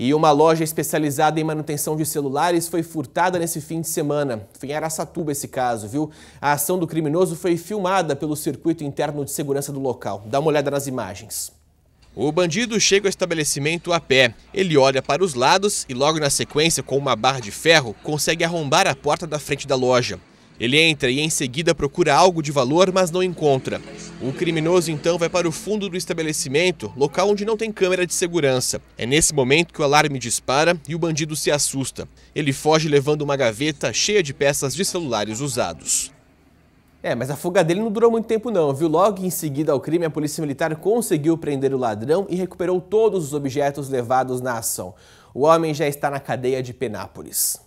E uma loja especializada em manutenção de celulares foi furtada nesse fim de semana. Foi em Aracatuba esse caso, viu? A ação do criminoso foi filmada pelo circuito interno de segurança do local. Dá uma olhada nas imagens. O bandido chega ao estabelecimento a pé. Ele olha para os lados e, logo na sequência, com uma barra de ferro, consegue arrombar a porta da frente da loja. Ele entra e em seguida procura algo de valor, mas não encontra. O criminoso então vai para o fundo do estabelecimento, local onde não tem câmera de segurança. É nesse momento que o alarme dispara e o bandido se assusta. Ele foge levando uma gaveta cheia de peças de celulares usados. É, mas a fuga dele não durou muito tempo não, viu? Logo em seguida ao crime, a polícia militar conseguiu prender o ladrão e recuperou todos os objetos levados na ação. O homem já está na cadeia de Penápolis.